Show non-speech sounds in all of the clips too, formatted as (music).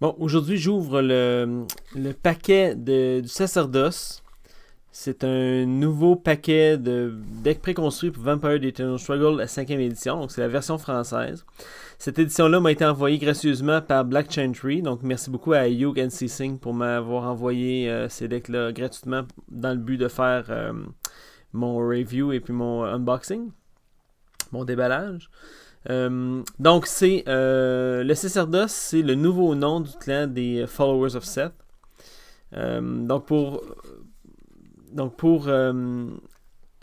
Bon, aujourd'hui, j'ouvre le, paquet du sacerdoce. C'est un nouveau paquet de deck préconstruit pour Vampire The Eternal Struggle, la cinquième édition. Donc, c'est la version française. Cette édition-là m'a été envoyée gracieusement par Black Chantry. Donc, merci beaucoup à Hugh c Singh pour m'avoir envoyé euh, ces decks-là gratuitement dans le but de faire euh, mon review et puis mon unboxing, mon déballage. Euh, donc, c'est euh, le Cicerdos, c'est le nouveau nom du clan des Followers of Seth. Euh, donc, pour, donc pour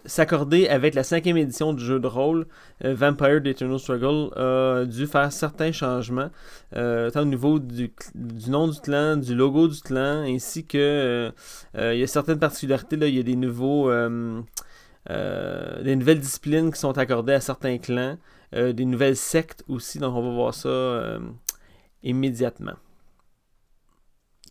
s'accorder avec la cinquième édition du jeu de rôle, Vampire The Eternal Struggle a dû faire certains changements, tant au niveau du, du, nom du clan, du logo du clan, ainsi que il y a certaines particularités, il y a des nouveaux. des nouvelles disciplines qui sont accordées à certains clans. Euh, des nouvelles sectes aussi, donc on va voir ça euh, immédiatement.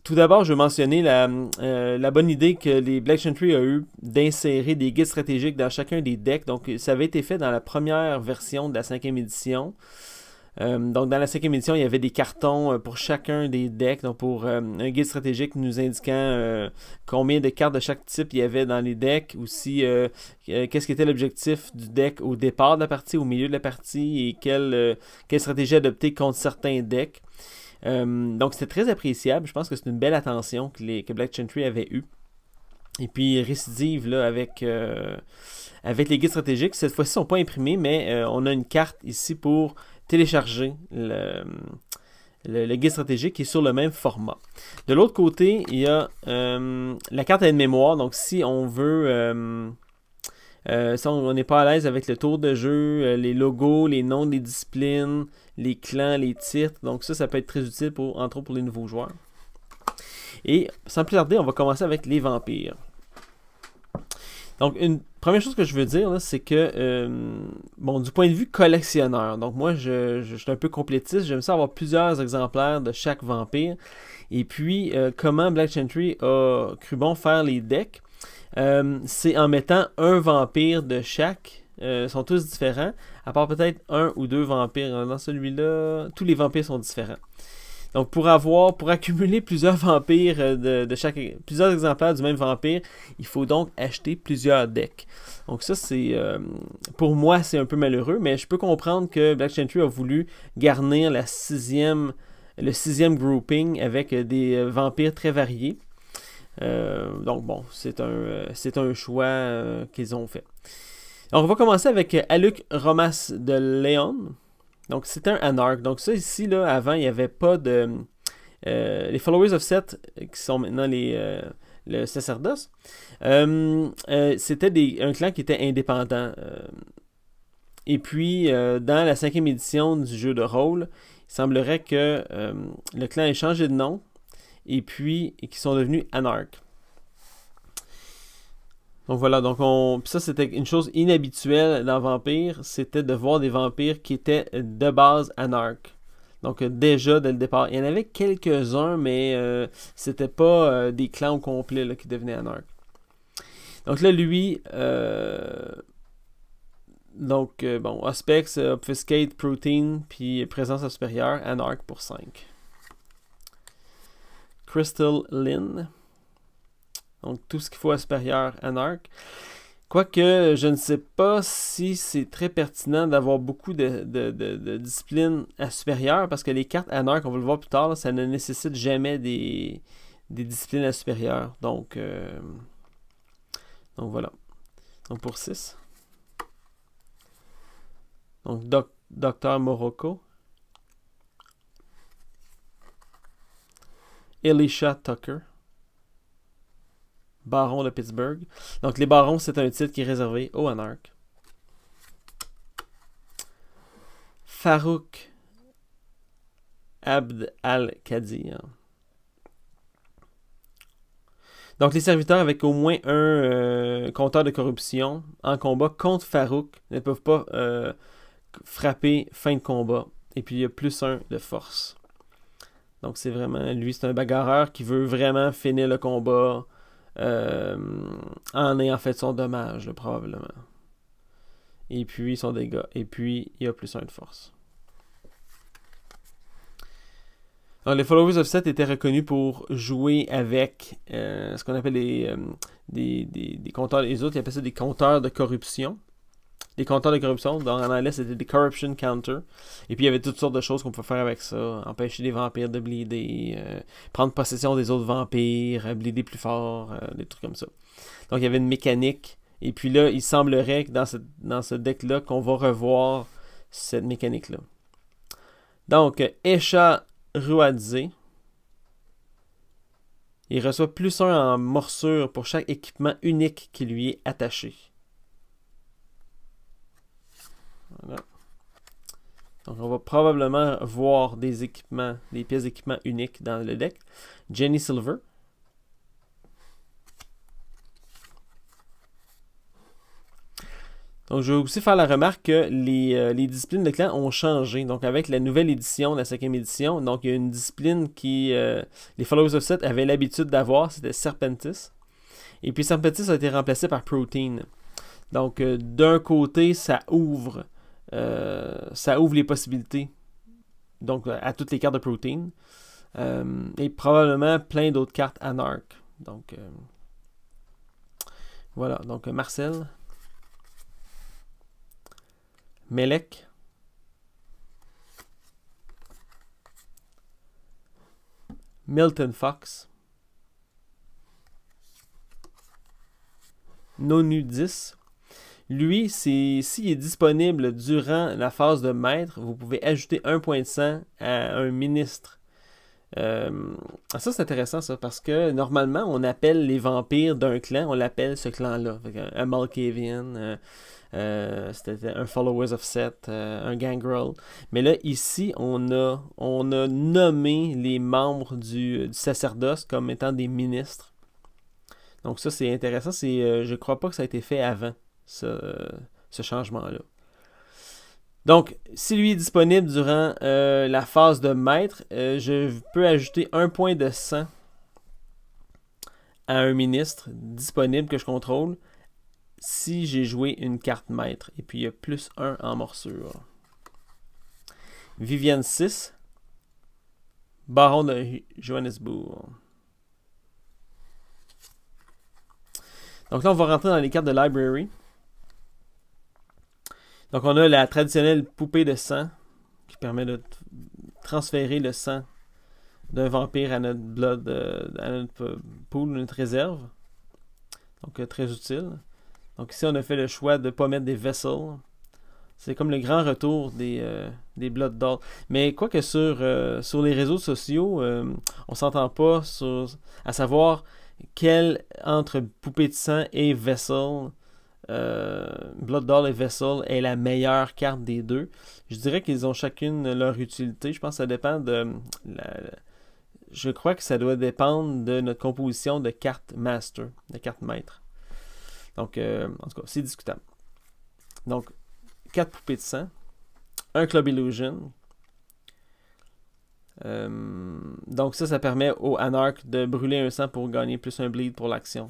Tout d'abord, je veux mentionner la, euh, bonne idée que les Black Chantry a eu d'insérer des guides stratégiques dans chacun des decks. Donc, ça avait été fait dans la première version de la cinquième édition. Euh, donc, dans la cinquième édition, il y avait des cartons euh, pour chacun des decks. Donc, pour euh, un guide stratégique nous indiquant combien de cartes de chaque type il y avait dans les decks, aussi qu'est-ce qui était l'objectif du deck au départ de la partie, au milieu de la partie et quelle, quelle stratégie adopter contre certains decks. donc, c'était très appréciable. Je pense que c'est une belle attention que, les, Black Chantry avait eue. Et puis récidive là, avec, avec les guides stratégiques. Cette fois-ci, ils ne sont pas imprimés, mais on a une carte ici pour télécharger le, le, guide stratégique qui est sur le même format. De l'autre côté, il y a euh, la carte à de mémoire. Donc, si on veut... Euh, euh, si on n'est pas à l'aise avec le tour de jeu, les logos, les noms des disciplines, les clans, les titres. Donc ça, ça peut être très utile, pour, entre autres pour les nouveaux joueurs. Et sans plus tarder, on va commencer avec les vampires. Donc, une Première chose que je veux dire, c'est que, euh, bon, du point de vue collectionneur, donc moi, je, suis un peu complétiste, j'aime ça avoir plusieurs exemplaires de chaque vampire. Et puis, euh, comment Black Chantry a cru bon faire les decks, euh, c'est en mettant un vampire de chaque. Ils sont tous différents, à part peut-être un ou deux vampires. Hein, dans celui-là, tous les vampires sont différents. Donc pour avoir, pour accumuler (laughs) plusieurs vampires euh, de, chaque, plusieurs exemplaires du même vampire, il faut donc acheter plusieurs decks. Donc ça c'est, euh, pour moi c'est un peu malheureux, mais je peux comprendre que Black Chantry a voulu garnir la sixième, le sixième grouping avec euh, des vampires très variés. donc bon, c'est un, c'est un choix qu'ils ont fait. on va commencer avec Aluc Romas de Leon. Donc c'est un anarch. Donc ça ici, là, avant, il n'y avait pas de... Euh, les followers of Seth, euh, qui sont maintenant les, euh, le sacerdoce, c'était un clan qui était indépendant. et puis, dans la cinquième édition du jeu de rôle, il semblerait que le clan ait changé de nom et puis qu'ils sont devenus anarch. Donc voilà, donc ça c'était une chose inhabituelle dans Vampire, c'était de voir des vampires qui étaient de base anarches. Donc euh, déjà dès le départ, il y en avait quelques-uns, mais euh, c'était pas euh, des clans au complet là, qui devenaient anarches. Donc là, lui, donc bon, Aspects, Obfuscate, Protein, puis Présence supérieure, Anarch pour 5. Crystal Lin. Donc tout ce qu'il faut à supérieur anarch. Quoique, je ne sais pas si c'est très pertinent d'avoir beaucoup de, de, de, disciplines à supérieur, parce que les cartes anarch, on va le voir plus tard, ça ne nécessite jamais des, disciplines à supérieur. Donc, euh, donc voilà. Donc pour 6. Donc Dr. Docteur Morocco. Elisha Tucker. Baron de Pittsburgh. Donc les Barons, c'est un titre qui est réservé aux Anarchs. Farouk Abd al-Qadir. Donc les serviteurs avec au moins un euh, compteur de corruption en combat contre Farouk ne peuvent pas euh, frapper fin de combat. Et puis il y a plus un de force. Donc c'est vraiment lui, c'est un bagarreur qui veut vraiment finir le combat, euh, en ayant fait son dommage, probablement. Et puis son dégât. Et puis il y a plus un de force. Alors, les followers of Set étaient reconnus pour jouer avec euh, ce qu'on appelle euh, des, des, compteurs. Les autres, ils appellent ça des compteurs de corruption des compteurs de corruption. Donc, en anglais, c'était des corruption counters. Et puis, il y avait toutes sortes de choses qu'on pouvait faire avec ça. Empêcher les vampires de bleeder, euh, prendre possession des autres vampires, euh, bleeder plus fort, euh, des trucs comme ça. Donc, il y avait une mécanique. Et puis là, il semblerait que dans ce, dans ce deck-là, qu'on va revoir cette mécanique-là. Donc, Echa Ruadze. Il reçoit plus un en morsure pour chaque équipement unique qui lui est attaché. Donc on va probablement voir des équipements, des pièces d'équipement uniques dans le deck. Jenny Silver. Donc je vais aussi faire la remarque que les, euh, disciplines de clan ont changé. Donc avec la nouvelle édition, la cinquième édition, donc il y a une discipline qui euh, les Followers of Set avaient l'habitude d'avoir, c'était Serpentis. Et puis Serpentis a été remplacé par Protein. Donc euh, d'un côté, ça ouvre euh, ça ouvre les possibilités donc euh, à toutes les cartes de protéines euh, et probablement plein d'autres cartes anarch. Donc voilà, donc Marcel. Melek. Milton Fox. Nonu 10. Lui, s'il est, disponible durant la phase de maître, vous pouvez ajouter un point de sang à un ministre. Euh, ah, ça, c'est intéressant, ça, parce que normalement, on appelle les vampires d'un clan, on l'appelle ce clan-là. Un euh, Malkavian, euh, c'était un Followers of Seth, un Gangrel. Mais là, ici, on a, on a nommé les membres du, du sacerdoce comme étant des ministres. Donc ça, c'est intéressant. C'est, je crois pas que ça a été fait avant ce, changement-là. Donc, si lui est disponible durant euh, la phase de maître, euh, je peux ajouter un point de sang à un ministre disponible que je contrôle si j'ai joué une carte maître. Et puis, il y a plus un en morsure. Viviane 6, baron de Johannesburg. Donc là, on va rentrer dans les cartes de Library. Donc on a la traditionnelle poupée de sang qui permet de transférer le sang d'un vampire à notre blood, euh, à euh, notre réserve. Donc euh, très utile. Donc ici on a fait le choix de ne pas mettre des vessels. C'est comme le grand retour des, des Blood dolls ». Mais quoique sur, sur les réseaux sociaux, on s'entend pas sur, à savoir quelle entre poupée de sang et vessel euh, Blood Doll et Vessel est la meilleure carte des deux. Je dirais qu'ils ont chacune leur utilité. Je pense que ça dépend de la, je crois que ça doit dépendre de notre composition de carte master, de carte maître. Donc, euh, en tout cas, c'est discutable. Donc, 4 poupées de sang, un club illusion. Euh, donc ça, ça permet au Anarch de brûler un sang pour gagner plus un bleed pour l'action.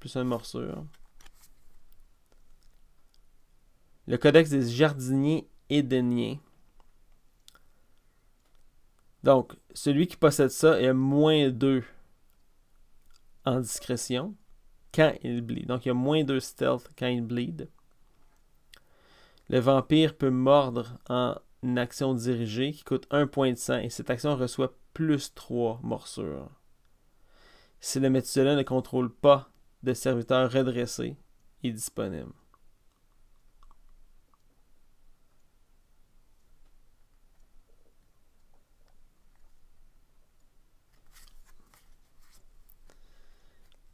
Plus un morsure. Hein. Le codex des jardiniers édeniens. Donc, celui qui possède ça est moins 2 en discrétion quand il bleed. Donc, il y a moins 2 stealth quand il bleed. Le vampire peut mordre en action dirigée qui coûte 1 point de sang et cette action reçoit plus 3 morsures. Si le médecin ne contrôle pas de serviteurs redressés et disponible.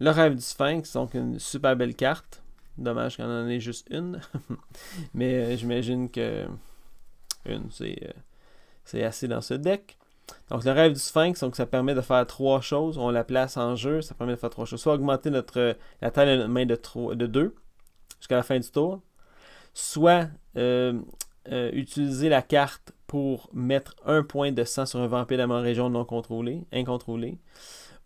Le rêve du sphinx, donc une super belle carte. Dommage qu'on en ait juste une. (laughs) Mais euh, j'imagine que une, euh, c'est assez dans ce deck. Donc, le rêve du sphinx, donc ça permet de faire trois choses. On la place en jeu, ça permet de faire trois choses. Soit augmenter notre, euh, la taille de notre main de, 2 jusqu'à la fin du tour. Soit euh, euh, utiliser la carte pour mettre un point de sang sur un vampire dans ma région non contrôlée, incontrôlée.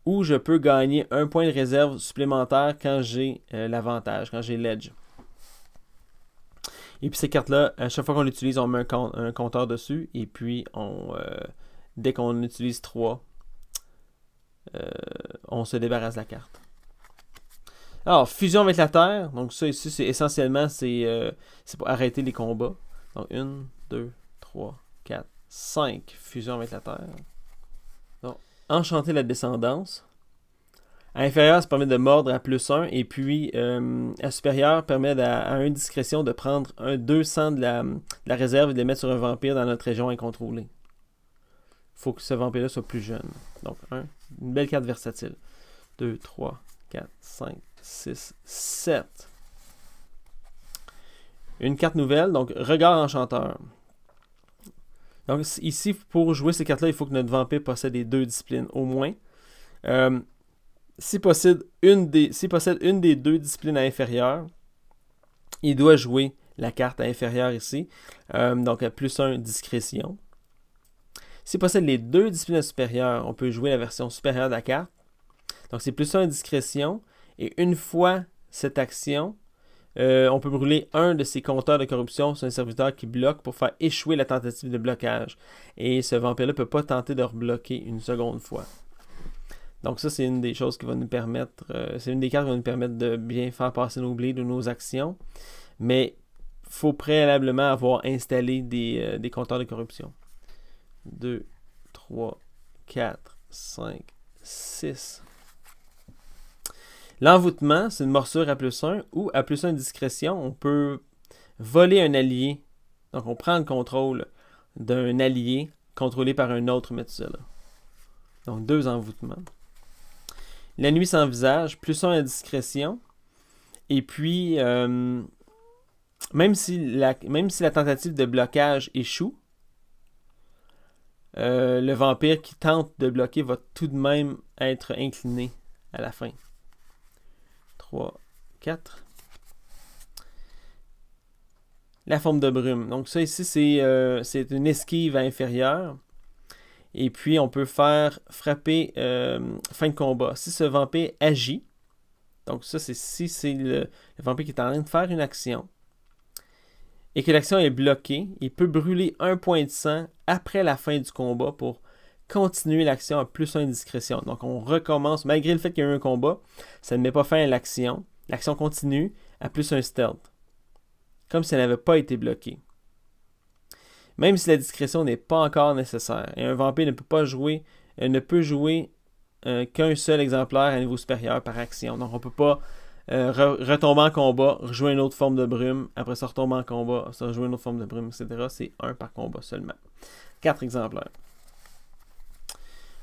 Ou je peux gagner un point de réserve supplémentaire quand j'ai l'avantage, quand j'ai l'edge. Et puis ces cartes-là, à chaque fois qu'on l'utilise, on met un, compteur dessus. Et puis on, dès qu'on utilise 3, euh, on se débarrasse de la carte. Alors, fusion avec la Terre. Donc ça ici, c'est essentiellement c'est euh, pour arrêter les combats. Donc 1, 2, 3, 4, 5. Fusion avec la Terre. Donc, enchanter la descendance. À inférieur, ça permet de mordre à plus 1. Et puis, euh, à supérieur, permet à, une discrétion de prendre un 200 de la, de la réserve et de les mettre sur un vampire dans notre région incontrôlée faut que ce vampire-là soit plus jeune. Donc, une belle carte versatile. 2, 3, 4, 5, 6, 7. Une carte nouvelle, donc Regard Enchanteur. Donc ici, pour jouer ces cartes-là, il faut que notre vampire possède les deux disciplines au moins. Euh, s'il possède, une des, possède une des deux disciplines à inférieur, il doit jouer la carte à inférieur ici. Euh, donc à plus un discrétion. S'il possède les deux disciplines supérieures, on peut jouer la version supérieure de la carte. Donc c'est plus une discrétion. Et une fois cette action, euh, on peut brûler un de ces compteurs de corruption sur un serviteur qui bloque pour faire échouer la tentative de blocage. Et ce vampire-là ne peut pas tenter de rebloquer une seconde fois. Donc ça, c'est une des choses qui va nous permettre, euh, c'est une des cartes qui va nous permettre de bien faire passer nos blés ou nos actions. Mais il faut préalablement avoir installé des euh, compteurs de corruption. 2, 3, 4, 5, 6. L'envoûtement, c'est une morsure à plus 1 ou à plus 1 discrétion, on peut voler un allié. Donc on prend le contrôle d'un allié contrôlé par un autre médecin Donc deux envoûtements. La nuit sans visage, plus 1 discrétion. Et puis, euh, même si la tentative de blocage échoue, euh, le vampire qui tente de bloquer va tout de même être incliné à la fin. 3, 4. La forme de brume. Donc ça ici, euh, c'est une esquive inférieure. Et puis on peut faire frapper euh, fin de combat. Si ce vampire agit, donc ça c'est si c'est le vampire qui est en train de faire une action, et que l'action est bloquée, il peut brûler un point de sang après la fin du combat pour continuer l'action à plus un discrétion. Donc on recommence, malgré le fait qu'il y a eu un combat, ça ne met pas fin à l'action. L'action continue à plus un stealth, comme si elle n'avait pas été bloquée. Même si la discrétion n'est pas encore nécessaire, et un vampire ne peut pas jouer, euh, ne peut jouer euh, qu'un seul exemplaire à niveau supérieur par action. Donc on ne peut pas euh, en combat, rejoint une autre forme de brume, après ça retombe en combat, ça rejoint une autre forme de brume, etc. C'est un par combat seulement. Quatre exemplaires.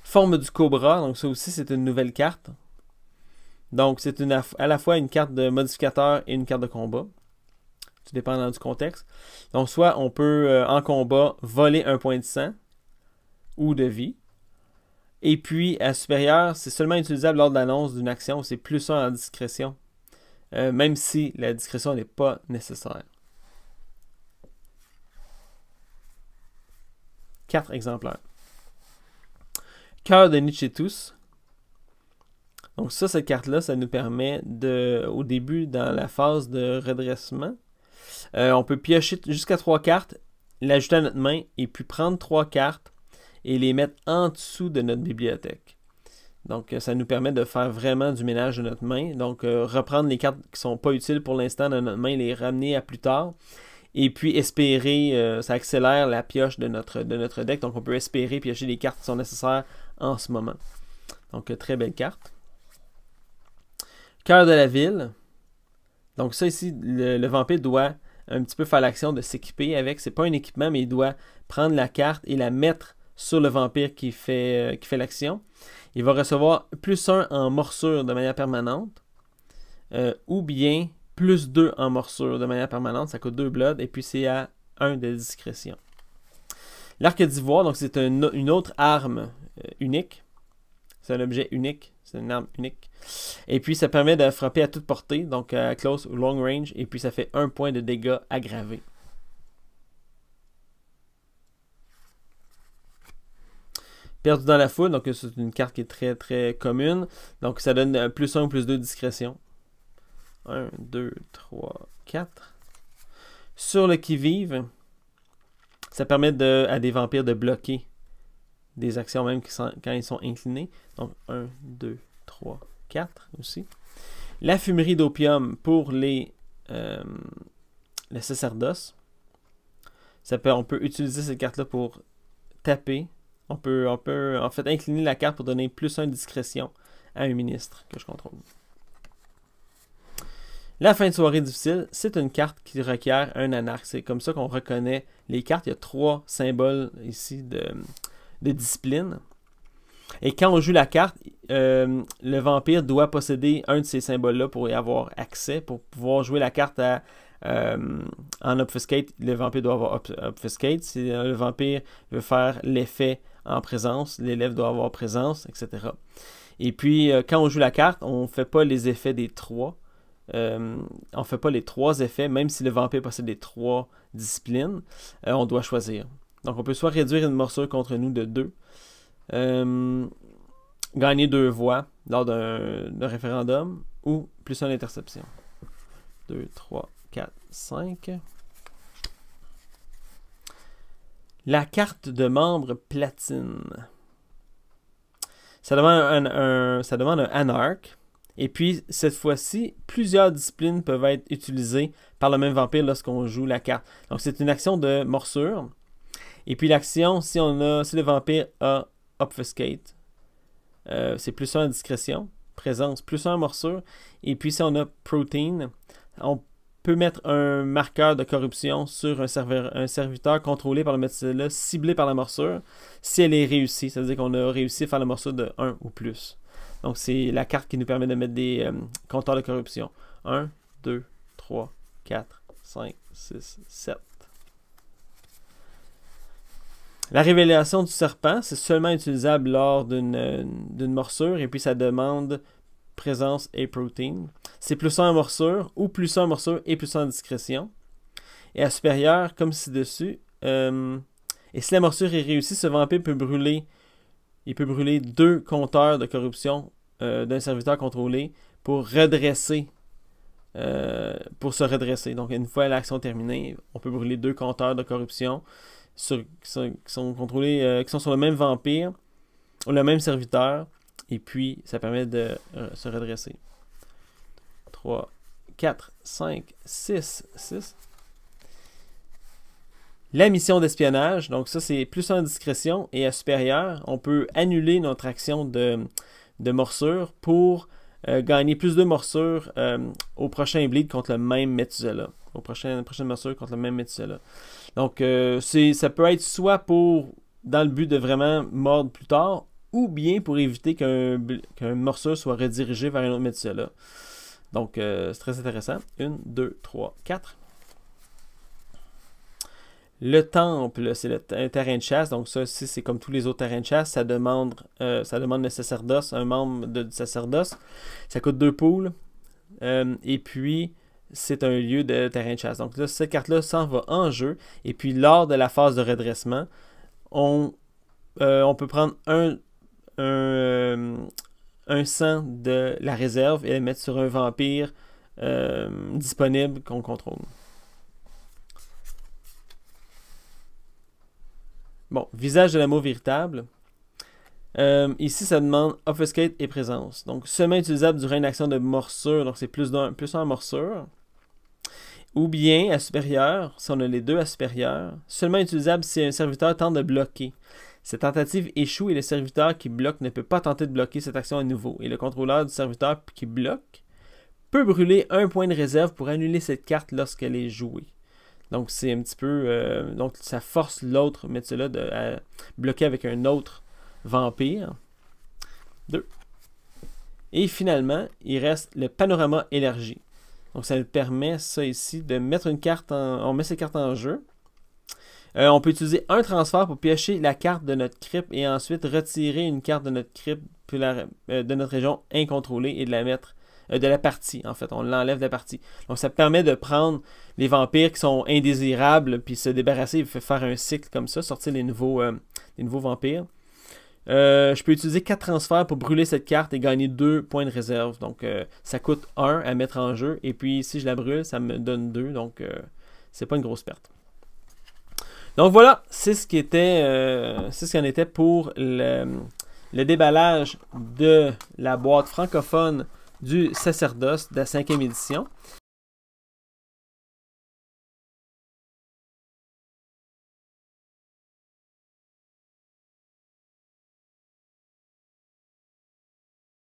Forme du cobra, donc ça aussi c'est une nouvelle carte. Donc c'est à la fois une carte de modificateur et une carte de combat. Tout dépendant du contexte. Donc soit on peut euh, en combat voler un point de sang ou de vie. Et puis, à supérieur, c'est seulement utilisable lors de l'annonce d'une action, c'est plus ça en discrétion. Euh, même si la discrétion n'est pas nécessaire. Quatre exemplaires. Cœur de tous. Donc ça, cette carte-là, ça nous permet de, au début, dans la phase de redressement, euh, on peut piocher jusqu'à trois cartes, l'ajouter à notre main, et puis prendre trois cartes et les mettre en dessous de notre bibliothèque. Donc, euh, ça nous permet de faire vraiment du ménage de notre main. Donc, euh, reprendre les cartes qui ne sont pas utiles pour l'instant dans notre main, les ramener à plus tard. Et puis, espérer, euh, ça accélère la pioche de notre, de notre deck. Donc, on peut espérer piocher les cartes qui sont nécessaires en ce moment. Donc, très belle carte. Cœur de la ville. Donc, ça ici, le, le vampire doit un petit peu faire l'action de s'équiper avec. C'est pas un équipement, mais il doit prendre la carte et la mettre sur le vampire qui fait, euh, qui fait l'action. Il va recevoir plus 1 en morsure de manière permanente. Euh, ou bien plus 2 en morsure de manière permanente. Ça coûte 2 blood. Et puis c'est à 1 de discrétion. L'arc d'ivoire, donc c'est une, autre arme euh, unique. C'est un objet unique. C'est une arme unique. Et puis ça permet de frapper à toute portée, donc à close ou long range. Et puis ça fait un point de dégâts aggravé. Perdu dans la foule, donc c'est une carte qui est très très commune. Donc ça donne euh, plus 1 ou plus 2 discrétion. 1, 2, 3, 4. Sur le qui-vive, ça permet à des vampires de bloquer des actions même quand ils sont inclinés. Donc 1, 2, 3, 4 aussi. La fumerie d'opium pour les, euh, les sacerdoces. Ça on peut utiliser cette carte-là pour taper on peut, on peut en fait incliner la carte pour donner plus un discrétion à un ministre que je contrôle. La fin de soirée difficile, c'est une carte qui requiert un anarque. C'est comme ça qu'on reconnaît les cartes. Il y a trois symboles ici de, discipline. Et quand on joue la carte, euh, le vampire doit posséder un de ces symboles-là pour y avoir accès, pour pouvoir jouer la carte à euh, en obfuscate, le vampire doit avoir obfuscate. Si euh, le vampire veut faire l'effet en présence, l'élève doit avoir présence, etc. Et puis, euh, quand on joue la carte, on ne fait pas les effets des trois. on ne fait pas les trois effets, même si le vampire possède les trois disciplines, on doit choisir. Donc on peut soit réduire une morsure contre nous de deux, gagner deux voix lors d'un référendum, ou plus une interception. Deux, 3, 5. La carte de membre platine. Ça demande un, ça demande un anarch. Et puis, cette fois-ci, plusieurs disciplines peuvent être utilisées par le même vampire lorsqu'on joue la carte. Donc, c'est une action de morsure. Et puis, l'action, si, on a, si le vampire a obfuscate, euh, c'est plus un discrétion. Présence, plus un morsure. Et puis, si on a protein, on peut mettre un marqueur de corruption sur un, serveur, un serviteur contrôlé par le médecin ciblé par la morsure, si elle est réussie. Ça veut dire qu'on a réussi à faire la morsure de 1 ou plus. Donc, c'est la carte qui nous permet de mettre des euh, compteurs de corruption. 1, 2, 3, 4, 5, 6, 7. La révélation du serpent, c'est seulement utilisable lors d'une euh, morsure et puis ça demande présence et protein. C'est plus 1 en morsure ou plus 1 en morsure et plus 1 en discrétion. Et à supérieur, comme ci-dessus. Euh, et si la morsure est réussie, ce vampire peut brûler. Il peut brûler deux compteurs de corruption euh, d'un serviteur contrôlé pour redresser. Euh, pour se redresser. Donc, une fois l'action terminée, on peut brûler deux compteurs de corruption qui sont sur le même vampire ou le même serviteur et puis, ça permet de euh, se redresser. 3, 4, 5, 6, 6. La mission d'espionnage, donc ça c'est plus en discrétion et à supérieur, on peut annuler notre action de, de morsure pour euh, gagner plus de morsures euh, au prochain bleed contre le même Methuselah. Au prochain, prochaine morsure contre le même Methuselah. Donc ça peut être soit pour dans le but de vraiment mordre plus tard ou bien pour éviter qu'un morceau soit redirigé vers un autre métier-là. Donc, euh, c'est très intéressant. Une, deux, trois, quatre. Le temple, c'est un terrain de chasse. Donc, ça aussi, c'est comme tous les autres terrains de chasse. Ça demande, euh, demande le sacerdoce, un membre de, du sacerdoce. Ça coûte deux poules. Euh, et puis, c'est un lieu de terrain de chasse. Donc, là, cette carte-là s'en va en jeu. Et puis, lors de la phase de redressement, on, on peut prendre un un, euh, un sang de la réserve et le mettre sur un vampire euh, disponible qu'on contrôle. Bon, visage de l'amour véritable. Euh, ici, ça demande Obfuscate et présence. Donc, seulement utilisable durant une action de morsure. Donc, c'est plus, d'un plus en morsure. Ou bien à supérieur, si on a les deux à supérieur, seulement utilisable si un serviteur tente de bloquer. Cette tentative échoue et le serviteur qui bloque ne peut pas tenter de bloquer cette action à nouveau. Et le contrôleur du serviteur qui bloque peut brûler un point de réserve pour annuler cette carte lorsqu'elle est jouée. Donc c'est un petit peu... Euh, donc ça force l'autre métier-là à bloquer avec un autre vampire. Deux. Et finalement, il reste le panorama élargi. Donc ça nous permet, ça ici, de mettre une carte en... On met cette carte en jeu. Euh, on peut utiliser un transfert pour piocher la carte de notre crypte et ensuite retirer une carte de notre crypte euh, de notre région incontrôlée et de la mettre euh, de la partie en fait, on l'enlève de la partie. Donc ça permet de prendre les vampires qui sont indésirables puis se débarrasser, et faire un cycle comme ça, sortir les nouveaux, vampires. je peux utiliser quatre transferts pour brûler cette carte et gagner deux points de réserve. Donc ça coûte un à mettre en jeu. Et puis si je la brûle, ça me donne deux. Donc c'est pas une grosse perte. Donc voilà, c'est ce qui était, euh, ce était pour le, le, déballage de la boîte francophone du sacerdoce de la cinquième édition.